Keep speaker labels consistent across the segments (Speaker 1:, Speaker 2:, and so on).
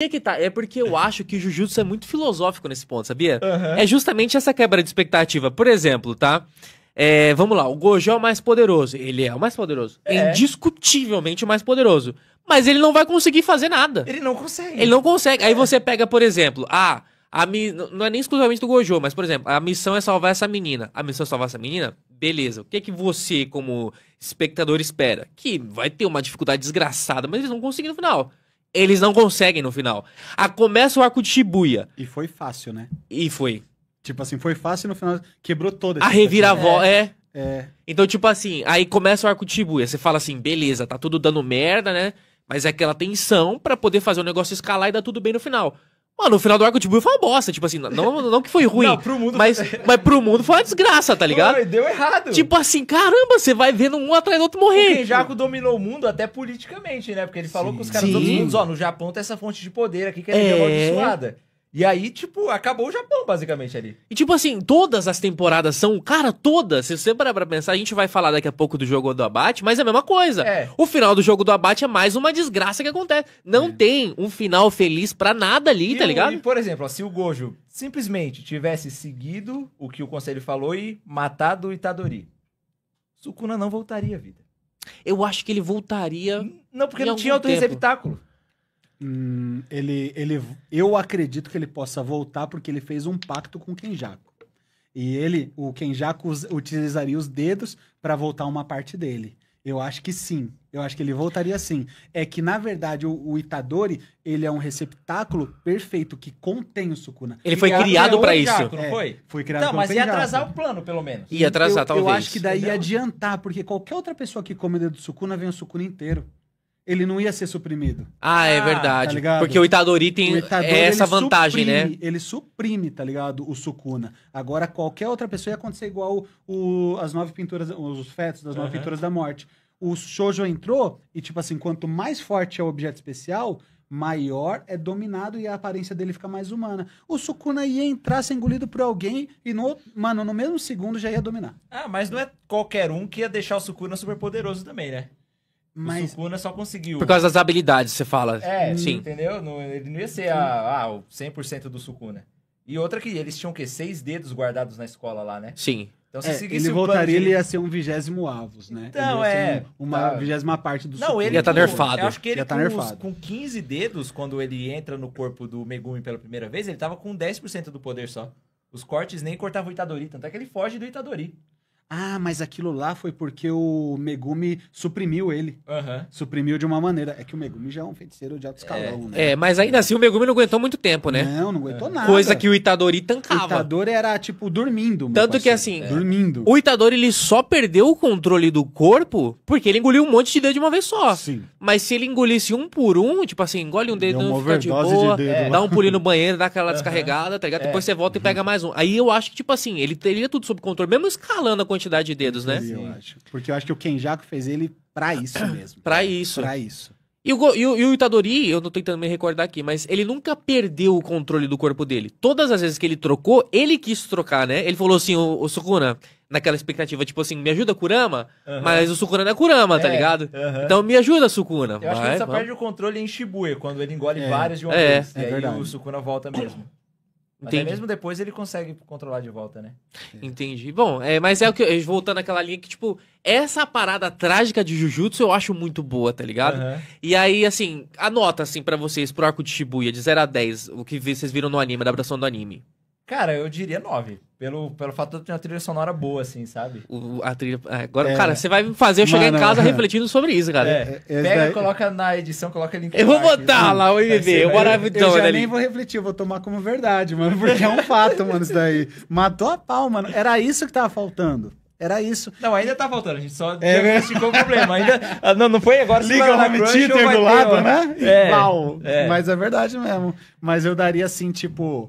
Speaker 1: que que tá? É porque eu acho que o Jujutsu é muito filosófico nesse ponto, sabia? Uhum. É justamente essa quebra de expectativa. Por exemplo, tá? É, vamos lá, o Gojo é o mais poderoso. Ele é o mais poderoso. É. Indiscutivelmente o mais poderoso. Mas ele não vai conseguir fazer nada. Ele não consegue. Ele não consegue. É. Aí você pega, por exemplo, a a mi... não é nem exclusivamente do Gojo, mas, por exemplo, a missão é salvar essa menina. A missão é salvar essa menina? Beleza. O que, que você, como espectador, espera? Que vai ter uma dificuldade desgraçada, mas eles vão conseguir no final eles não conseguem no final.
Speaker 2: A, começa o arco de Shibuya. E foi fácil, né? E foi. Tipo assim, foi fácil e no final quebrou toda. A reviravolta, é.
Speaker 1: é. é. Então, tipo assim, aí começa o arco de Shibuya. Você fala assim, beleza, tá tudo dando merda, né? Mas é aquela tensão para poder fazer o negócio escalar e dar tudo bem no final. Mano, o final do Arco de Bull foi uma bosta. Tipo assim, não, não que foi ruim. Não, pro mundo mas, foi... mas pro mundo foi uma desgraça, tá ligado? Mano, deu errado. Tipo assim, caramba, você vai vendo um atrás do outro morrer. O Kenjaku
Speaker 3: dominou o mundo até politicamente, né? Porque ele falou Sim. com os caras os mundos, ó, no Japão tem essa fonte de poder aqui que é, é... amaldiçoada. E aí, tipo, acabou o Japão, basicamente, ali.
Speaker 1: E, tipo assim, todas as temporadas são. Cara, todas. Se você parar pra pensar, a gente vai falar daqui a pouco do jogo do abate, mas é a mesma coisa. É. O final do jogo do abate é mais uma desgraça que acontece. Não é. tem um final feliz pra nada ali, e tá ligado? O, e,
Speaker 3: por exemplo, ó, se o Gojo simplesmente tivesse seguido o que o conselho falou e matado o Itadori, Sukuna não voltaria à vida.
Speaker 2: Eu acho que ele voltaria.
Speaker 3: Não, porque não tinha outro tempo.
Speaker 2: receptáculo. Hum, ele, ele, eu acredito que ele possa voltar porque ele fez um pacto com o Kenjaku. E ele, o Kenjaku, utilizaria os dedos para voltar uma parte dele. Eu acho que sim. Eu acho que ele voltaria sim. É que, na verdade, o, o Itadori, ele é um receptáculo perfeito que contém o Sukuna. Ele foi criado, criado para isso. É, não foi? É, foi criado Não, tá, mas ia atrasar o plano, pelo menos. Ia atrasar, eu, talvez. Eu acho que daí ia adiantar, porque qualquer outra pessoa que come o dedo do Sukuna, vem o Sukuna inteiro ele não ia ser suprimido. Ah, é ah, tá verdade. Tá Porque o Itadori tem o Itadori, é essa vantagem, suprime, né? Ele suprime, tá ligado? O Sukuna. Agora, qualquer outra pessoa ia acontecer igual o, as nove pinturas, os fetos das nove uhum. pinturas da morte. O Shoujo entrou e, tipo assim, quanto mais forte é o objeto especial, maior é dominado e a aparência dele fica mais humana. O Sukuna ia entrar, ser engolido por alguém e, no, mano, no mesmo segundo já ia dominar.
Speaker 3: Ah, mas não é qualquer um que ia deixar o Sukuna super poderoso também, né? Mas... O Sukuna só conseguiu. Por causa das
Speaker 1: habilidades, você fala. É, sim.
Speaker 3: Entendeu? Não, ele não ia ser a, a, ah, o 100% do Sukuna. E outra que eles tinham o quê? Seis dedos guardados na escola lá, né? Sim. Então, se é, seguisse ele voltaria, ele ia
Speaker 2: ser um vigésimo avos, né? Então, é. Um, uma tá. vigésima parte do Não, Sukuna. ele ia estar tá nerfado. Eu acho que ele ia tá com, nerfado. Os,
Speaker 3: com 15 dedos, quando ele entra no corpo do Megumi pela primeira vez, ele tava com 10% do poder só. Os cortes nem cortavam o Itadori,
Speaker 2: tanto é que ele foge do Itadori. Ah, mas aquilo lá foi porque o Megumi suprimiu ele. Uhum. Suprimiu de uma maneira. É que o Megumi já é um feiticeiro de alto escalão, é, né? É, mas
Speaker 1: ainda assim o Megumi não aguentou muito tempo, né? Não, não aguentou é. nada. Coisa que o Itadori tancava. O Itadori era, tipo, dormindo. Tanto parceiro. que assim. É. Dormindo. O Itadori ele só perdeu o controle do corpo porque ele engoliu um monte de dedo de uma vez só. Sim. Mas se ele engolisse um por um, tipo assim, engole um dedo, não fica de boa, de dedo, é, dá um pulinho no banheiro, dá aquela uhum. descarregada, tá ligado? É. Depois você volta uhum. e pega mais um. Aí eu acho que, tipo assim, ele teria tudo sob controle, mesmo escalando a quantidade de dedos, né? Eu acho.
Speaker 2: Porque eu acho que o Kenjaku fez ele pra isso mesmo.
Speaker 1: pra isso. Pra isso. E o, e, o, e o Itadori, eu tô tentando me recordar aqui, mas ele nunca perdeu o controle do corpo dele. Todas as vezes que ele trocou, ele quis trocar, né? Ele falou assim, o, o Sukuna, naquela expectativa, tipo assim, me ajuda Kurama, mas o Sukuna não é Kurama, tá é, ligado? Então me ajuda, Sukuna. Eu vai, acho que ele só vai. perde
Speaker 3: o controle em Shibuya, quando ele engole é. várias de uma é, vez. É, e aí verdade. o Sukuna volta mesmo. É Entendi. Até mesmo depois ele consegue controlar de volta, né?
Speaker 1: Entendi. Bom, é, mas é o que. Voltando àquela linha que, tipo, essa parada trágica de Jujutsu eu acho muito boa, tá ligado? Uhum. E aí, assim, anota, assim, para vocês, pro arco de Shibuya, de 0 a 10, o que vocês viram no anime, da abração do anime.
Speaker 3: Cara, eu diria 9 pelo, pelo fato de ter uma trilha sonora boa, assim, sabe?
Speaker 1: O, a trilha. Agora, é. cara, você vai fazer eu Mano, chegar em casa é. refletindo sobre isso, cara. É. é
Speaker 2: Pega, daí...
Speaker 3: coloca na edição, coloca link. Eu vou botar lá o IBB, o então Eu já ali. nem vou
Speaker 2: refletir, eu vou tomar como verdade, mano, porque é um fato, mano, isso daí. Matou a pau, mano. Era isso que tava faltando. Era isso.
Speaker 3: Não, ainda tá faltando, a gente só é né? diagnosticou o problema. Ainda,
Speaker 2: ah, não, não foi agora. Liga o home do lado, né? É, é. Mas é verdade mesmo. Mas eu daria assim, tipo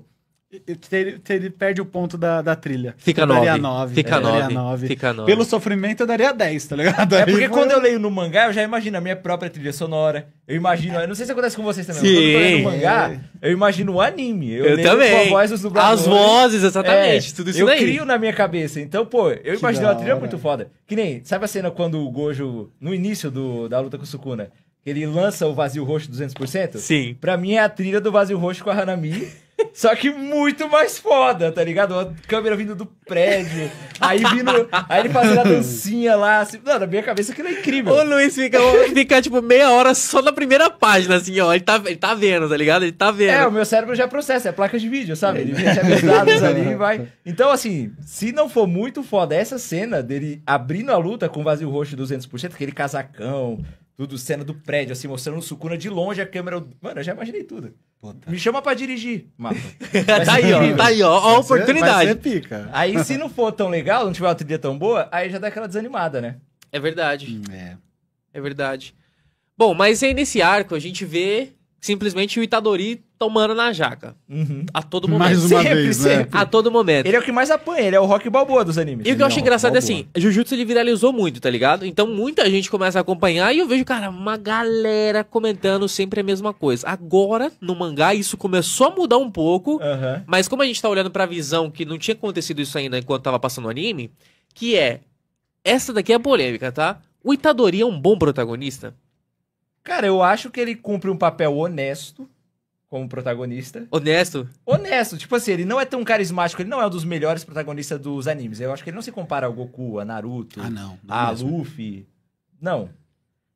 Speaker 2: ele perde o ponto da, da trilha. Fica 9. 9. Fica 9. Fica 9. Pelo sofrimento, eu daria 10, tá ligado? É porque quando eu leio no
Speaker 3: mangá, eu já imagino a minha própria trilha sonora. Eu imagino. Eu não sei se acontece com vocês também. Sim. Quando eu leio no mangá, eu imagino o anime. Eu, eu também. Voz, As vozes, exatamente. É, tudo isso eu daí. Eu crio na minha cabeça. Então, pô, eu imagino uma trilha muito foda. Que nem, sabe a cena quando o Gojo, no início do, da luta com o Sukuna, ele lança o vazio roxo 200%? Sim. Pra mim é a trilha do vazio roxo com a Hanami. Só que muito mais foda, tá ligado? A câmera vindo do prédio, aí vindo. Aí ele fazendo a dancinha lá, assim. Não, na minha cabeça aquilo é
Speaker 1: incrível. O Luiz fica, fica tipo meia hora só na primeira página, assim, ó. Ele tá, ele tá vendo, tá ligado? Ele tá vendo. É, o meu
Speaker 3: cérebro já processa, é placa de vídeo, sabe? Ele recebe os dados ali e vai. Então, assim, se não for muito foda essa cena dele abrindo a luta com o vazio roxo 200%, aquele casacão, tudo cena do prédio, assim, mostrando o Sukuna de longe, a câmera. Mano, eu já imaginei tudo. Puta. Me chama pra dirigir, mapa. tá aí, ó. Tá aí, ó. ó a oportunidade. pica. Aí, se não for tão legal, não tiver uma trilha tão boa, aí já dá aquela desanimada, né?
Speaker 1: É verdade. Hum, é. É verdade. Bom, mas aí é nesse arco a gente vê simplesmente o Itadori tomando na jaca. Uhum. A todo momento. Mais uma sempre, vez, né? sempre. Né? A todo momento. Ele é o que
Speaker 3: mais apanha, ele é o rock balboa dos animes. E o que eu acho engraçado é assim,
Speaker 1: Jujutsu ele viralizou muito, tá ligado? Então muita gente começa a acompanhar e eu vejo, cara, uma galera comentando sempre a mesma coisa. Agora, no mangá, isso começou a mudar um pouco, uhum. mas como a gente tá olhando pra visão que não tinha acontecido isso ainda enquanto tava passando o anime, que é, essa daqui é polêmica, tá? O Itadori é um bom protagonista?
Speaker 3: Cara, eu acho que ele cumpre um papel honesto como protagonista. Honesto? Honesto. Tipo assim, ele não é tão carismático, ele não é um dos melhores protagonistas dos animes. Eu acho que ele não se compara ao Goku, a Naruto, ah, não, não a mesmo. Luffy. Não.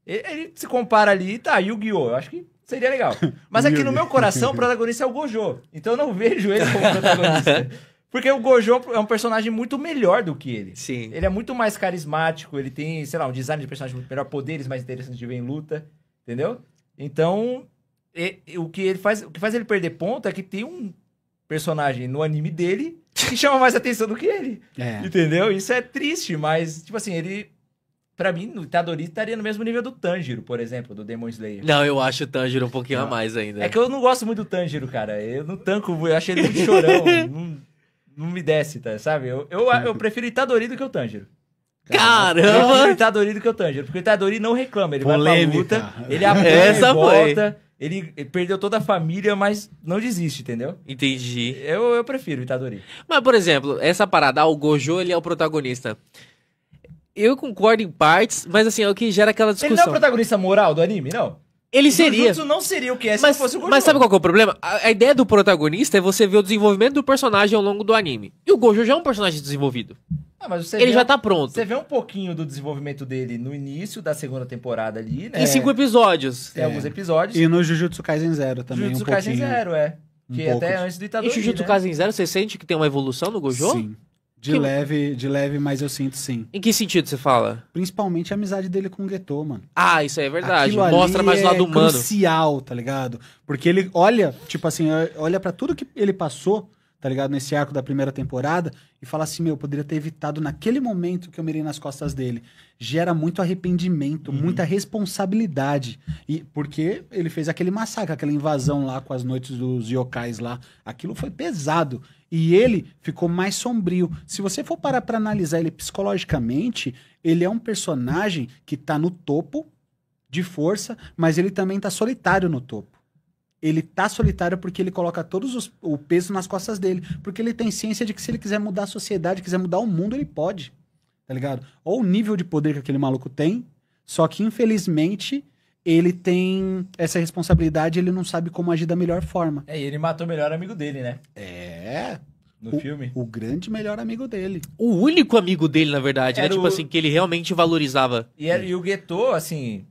Speaker 3: Ele, ele, se compara ali, tá, Yu-Gi-Oh! Eu acho que seria legal. Mas aqui no meu coração, o protagonista é o Gojo. Então eu não vejo ele como protagonista. Porque o Gojo é um personagem muito melhor do que ele. Sim. Ele é muito mais carismático, ele tem, sei lá, um design de personagem muito melhor, poderes mais interessantes de ver em luta. Entendeu? Então, e, e, o que ele faz, o que faz ele perder ponto é que tem um personagem no anime dele que chama mais atenção do que ele. É. Entendeu? Isso é triste, mas, tipo assim, ele. Pra mim, no Itadori estaria no mesmo nível do Tanjiro, por exemplo, do Demon Slayer. Não,
Speaker 1: eu acho o Tanjiro um pouquinho não. a mais ainda. É que
Speaker 3: eu não gosto muito do Tanjiro, cara. Eu não tanco, eu acho ele muito chorão. não, não, me desce, tá, sabe? Eu, eu, eu prefiro Itadori do que o Tanjiro. Caramba! Ele é tá dorido que o Tanjiro, porque o Itadori não reclama,
Speaker 1: ele Polêmica. vai pra luta, ele é. apanha, a volta,
Speaker 3: ele, perdeu toda a família, mas
Speaker 1: não desiste, entendeu? Entendi. Eu, eu prefiro o Itadori. Mas, por exemplo, essa parada, ah, o Gojo, ele é o protagonista. Eu concordo em partes, mas assim, é o que gera aquela discussão. Ele não é o
Speaker 3: protagonista moral do anime, não? Ele seria. Isso não
Speaker 1: seria o que é mas, se fosse o Gojo. Mas sabe qual é o problema? A, a, ideia do protagonista é você ver o desenvolvimento do personagem ao longo do anime. E o Gojo já é um personagem desenvolvido. Ah, ele vê, já tá pronto.
Speaker 3: Você vê um pouquinho do desenvolvimento dele no início da segunda
Speaker 1: temporada ali, né? Em cinco episódios. Tem é. alguns episódios. E
Speaker 2: no Jujutsu Kaisen Zero também. Jujutsu um Kaisen pouquinho. Zero, é. Um que é até antes do Itadori. E Jujutsu né? Kaisen
Speaker 1: Zero, você sente que tem uma evolução no Gojo? Sim. De que...
Speaker 2: leve, de leve, mas eu sinto sim. Em que sentido você fala? Principalmente a amizade dele com o Geto, mano.
Speaker 1: Ah, isso aí é verdade. Aquilo Mostra mais o lado é humano.
Speaker 2: crucial, tá ligado? Porque ele olha, tipo assim, olha para tudo que ele passou tá ligado? Nesse arco da primeira temporada e falar assim, meu, poderia ter evitado naquele momento que eu mirei nas costas dele. Gera muito arrependimento, uhum. muita responsabilidade. E porque ele fez aquele massacre, aquela invasão lá com as noites dos yokais lá. Aquilo foi pesado. E ele ficou mais sombrio. Se você for parar para analisar ele psicologicamente, ele é um personagem que tá no topo de força, mas ele também tá solitário no topo ele tá solitário porque ele coloca todos os, o peso nas costas dele. Porque ele tem ciência de que se ele quiser mudar a sociedade, quiser mudar o mundo, ele pode. Tá ligado? Ou o nível de poder que aquele maluco tem, só que infelizmente ele tem essa responsabilidade, ele não sabe como agir da melhor forma.
Speaker 3: É, e ele matou o melhor amigo dele, né? É. No o, filme? O grande melhor amigo dele.
Speaker 1: O único amigo dele, na verdade, né? era né? Tipo assim, que ele realmente valorizava.
Speaker 3: E, era, e o Gueto, assim,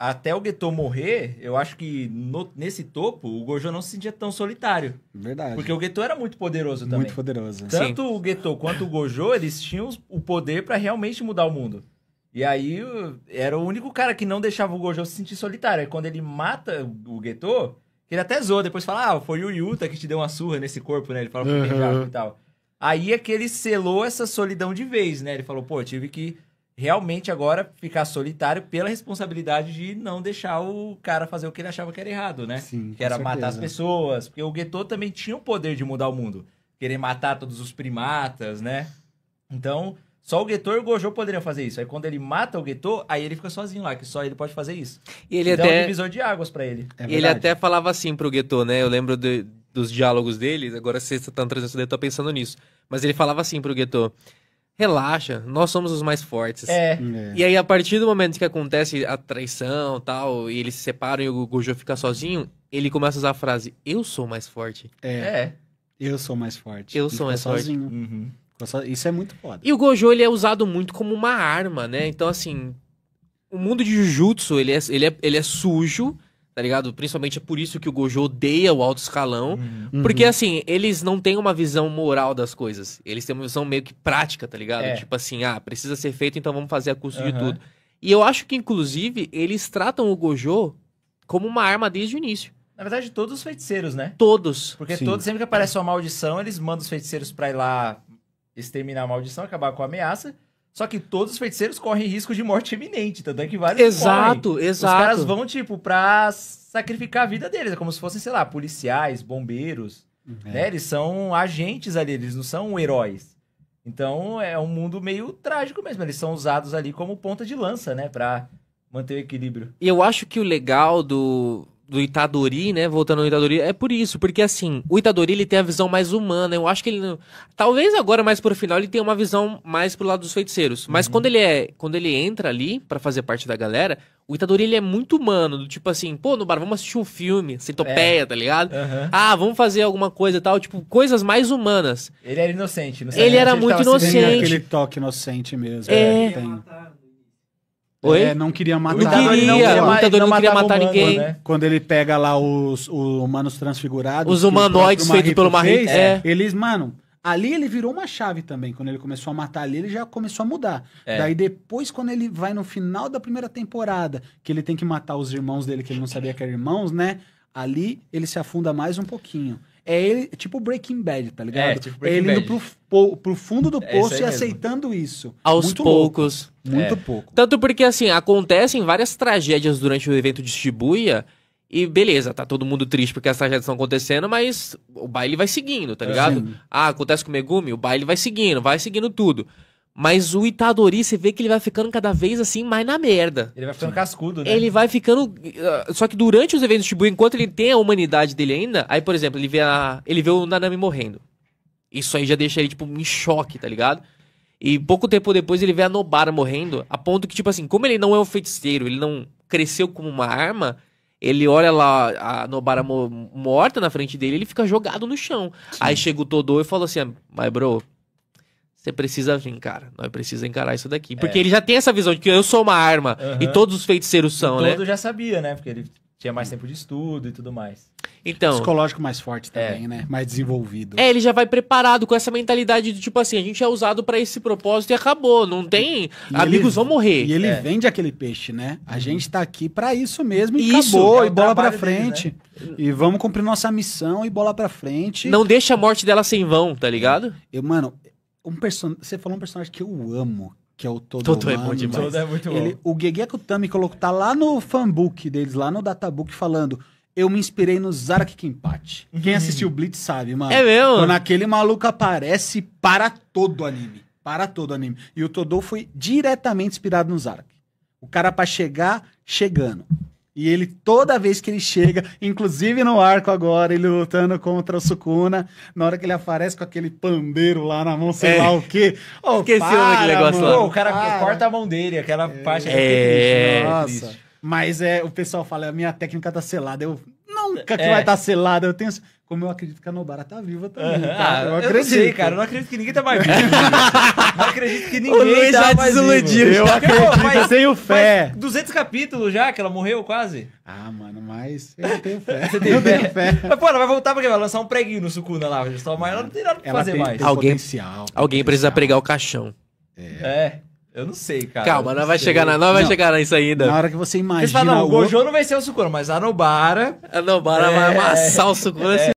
Speaker 3: até o Gueto morrer, eu acho que no, nesse topo o Gojo não se sentia tão solitário. Verdade. Porque o Gueto era muito poderoso também. Muito poderoso. Tanto Sim. o Gueto quanto o Gojo, eles tinham o poder para realmente mudar o mundo. E aí era o único cara que não deixava o Gojo se sentir solitário. É quando ele mata o Gueto, ele até zoa, depois fala: "Ah, foi o Yuta que te deu uma surra nesse corpo, né?" Ele fala pro uhum. e tal. Aí é que ele selou essa solidão de vez, né? Ele falou: "Pô, eu tive que realmente agora ficar solitário pela responsabilidade de não deixar o cara fazer o que ele achava que era errado, né? Sim, que era certeza. matar as pessoas. Porque o Guetô também tinha o poder de mudar o mundo. Querer matar todos os primatas, né? Então, só o Guetô e o Gojo poderiam fazer isso. Aí quando ele mata o Guetô, aí ele fica sozinho lá, que só ele pode fazer isso. E ele até... um divisor de águas para ele. É ele
Speaker 1: até falava assim pro Guetô, né? Eu lembro de, dos diálogos dele, agora você tá trazendo isso daí, tô pensando nisso. Mas ele falava assim pro Guetô relaxa, nós somos os mais fortes. É. é. E aí, a partir do momento que acontece a traição tal, e eles se separam e o Gojo fica sozinho, ele começa a usar a frase, eu sou mais forte.
Speaker 2: É. é. Eu sou mais forte. Eu sou mais sozinho. forte. Uhum. Isso é
Speaker 1: muito foda. E o Gojo, ele é usado muito como uma arma, né? Então, assim, o mundo de Jujutsu, ele é, ele é, ele é sujo, tá ligado? Principalmente é por isso que o Gojo odeia o alto escalão, uhum. porque uhum. assim, eles não têm uma visão moral das coisas, eles têm uma visão meio que prática, tá ligado? É. Tipo assim, ah, precisa ser feito, então vamos fazer a custo uhum. de tudo. E eu acho que, inclusive, eles tratam o Gojo como uma arma desde o início. Na verdade, todos os feiticeiros, né?
Speaker 3: Todos. Porque Sim. todos, sempre que aparece uma maldição, eles mandam os feiticeiros pra ir lá exterminar a maldição, acabar com a ameaça. Só que todos os feiticeiros correm risco de morte iminente, tanto é que vários Exato, correm. exato. Os caras vão, tipo, pra sacrificar a vida deles. É como se fossem, sei lá, policiais, bombeiros, é. né? Eles são agentes ali, eles não são heróis. Então, é um mundo meio trágico mesmo. Eles são usados ali como ponta de lança, né? Pra manter o equilíbrio.
Speaker 1: E eu acho que o legal do do Itadori, né? Voltando ao Itadori, é por isso, porque assim, o Itadori ele tem a visão mais humana. Eu acho que ele. Não... Talvez agora, mais pro final, ele tenha uma visão mais pro lado dos feiticeiros. Mas uhum. quando ele é. Quando ele entra ali para fazer parte da galera, o Itadori ele é muito humano. Do tipo assim, pô, no bar, vamos assistir um filme, centopeia, é. tá ligado? Uhum. Ah, vamos fazer alguma coisa e tal. Tipo, coisas mais humanas. Ele era inocente, não sei Ele era muito inocente. Ele
Speaker 2: toque inocente mesmo. É. ele tem... Oi? É, não queria matar. Não queria, não, queria, não, não queria matar ninguém. Né? Quando ele pega lá os, os humanos transfigurados. Os humanoides feitos pelo Mahri. É. Eles, mano, ali ele virou uma chave também. Quando ele começou a matar ali, ele já começou a mudar. É. Daí depois, quando ele vai no final da primeira temporada, que ele tem que matar os irmãos dele, que ele não sabia que eram irmãos, né? Ali ele se afunda mais um pouquinho.
Speaker 1: É ele, tipo Breaking Bad, tá ligado? É, tipo Breaking ele Bad. indo pro, pro fundo do é poço é e mesmo. aceitando isso. Aos muito poucos. Louco. Muito é. pouco. Tanto porque, assim, acontecem várias tragédias durante o evento de Shibuya. E beleza, tá todo mundo triste porque as tragédias estão acontecendo, mas o baile vai seguindo, tá ligado? Sim. Ah, acontece com o Megumi, o baile vai seguindo, vai seguindo tudo. Mas o Itadori, você vê que ele vai ficando cada vez assim mais na merda. Ele vai ficando cascudo, né? Ele vai ficando. Ah, só que durante os eventos de tipo, Shibuya, enquanto ele tem a humanidade dele ainda, aí, por exemplo, ele vê a. ele vê o Nanami morrendo. Isso aí já deixa ele, tipo, em choque, tá ligado? E pouco tempo depois ele vê a Nobara morrendo, a ponto que, tipo assim, como ele não é um feiticeiro, ele não cresceu como uma arma, ele olha lá a Nobara morta na frente dele ele fica jogado no chão. Sim. Aí chega o Todô e fala assim, ah, mas bro, você precisa vir, cara. Nós precisamos encarar isso daqui. Porque é. ele já tem essa visão de que eu sou uma arma uhum. e todos os feiticeiros são, e né? Todo
Speaker 2: já
Speaker 3: sabia, né? Porque ele tinha mais tempo de estudo e tudo mais. Então, psicológico mais
Speaker 2: forte é. também, é. né? Mais desenvolvido.
Speaker 1: É, ele já vai preparado com essa mentalidade de tipo assim, a gente é usado para esse propósito e acabou, não tem, e amigos ele, vão morrer. E ele é.
Speaker 2: vende aquele peixe, né? A uhum. gente tá aqui para isso mesmo e isso, acabou, é e bola para frente. né? E vamos cumprir nossa missão e bola para frente. Não deixa
Speaker 1: a morte dela sem vão, tá ligado? Eu, mano, um person...
Speaker 2: Você falou um personagem que eu amo, que é o Todo Todo é bom demais. Todo é muito bom. Ele, o Gege Akutami colocou, tá lá no fanbook deles, lá no databook, falando... Eu me inspirei no Zara Kikimpati. Quem assistiu uhum. Blitz sabe, mano. É meu? Quando aquele maluco aparece para todo anime. Para todo anime. E o Todô foi diretamente inspirado no Zarak. O cara para chegar, chegando. E ele, toda vez que ele chega, inclusive no arco agora, ele lutando contra o Sukuna, na hora que ele aparece com aquele pandeiro lá na mão, sei é. lá o quê. Oh, Esqueci para, negócio mano. lá. o cara para. corta a mão dele, aquela é. parte é, né? é Nossa. Mas é, o pessoal fala, a minha técnica tá selada. Eu, nunca que é. vai estar tá selada. Eu tenho... Como eu acredito que a Nobara tá viva também. Uhum. Tá? Ah, eu, ah, acredito. não sei, cara. Eu não acredito que ninguém tá mais vivo. não
Speaker 3: acredito que ninguém o Luiz tá já mais vivo. Eu acredito, mas, eu tenho fé. 200 capítulos já, que ela morreu quase. Ah, mano, mas eu tenho fé. Você tem eu fé? tenho fé. Mas, pô, ela vai voltar porque vai lançar um preguinho no Sucuna lá. mas ela não tem nada pra ela fazer tem, mais. Tem alguém, potencial, alguém potencial. precisa
Speaker 1: pregar o caixão.
Speaker 3: é. é. Eu não sei, cara. Calma, não, não vai sei. chegar na, não, não vai chegar nisso ainda. Na hora que você
Speaker 1: imagina. Você fala, não, o Gojo
Speaker 3: não vai ser o Sukuna, mas a Nobara. A Nobara é, vai amassar o Sukuna. É.